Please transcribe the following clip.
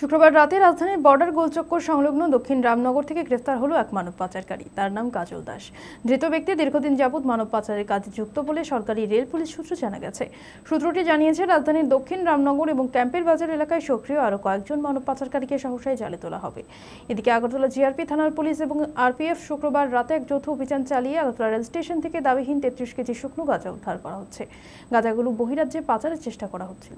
শুক্রবার রাতে রাজধানীর বর্ডার গোলচক্কর সংলগ্ন দক্ষিণ রামনগর থেকে গ্রেফতার হলো এক মানব পাচারকারী তার নাম কাজল দাস ধৃত ব্যক্তি দীর্ঘদিন যাবৎ মানব পাচারের কাজে যুক্ত বলে সরকারি রেল পুলিশ সূত্র জানা গেছে সূত্রটি জানিয়েছে রাজধানীর দক্ষিণ রামনগর এবং ক্যাম্পের বাজার এলাকায় সক্রিয় আরও কয়েকজন মানব পাচারকারীকে সহসায় জালে তোলা হবে এদিকে আগরতলা জিআরপি থানার পুলিশ এবং আরপিএফ শুক্রবার রাতে এক যৌথ অভিযান চালিয়ে আগরতলা রেল স্টেশন থেকে দাবিহীন তেত্রিশ কেজি শুকনো গাঁজা উদ্ধার করা হচ্ছে গাঁজাগুলো বহিরাজ্যে পাচারের চেষ্টা করা হচ্ছিল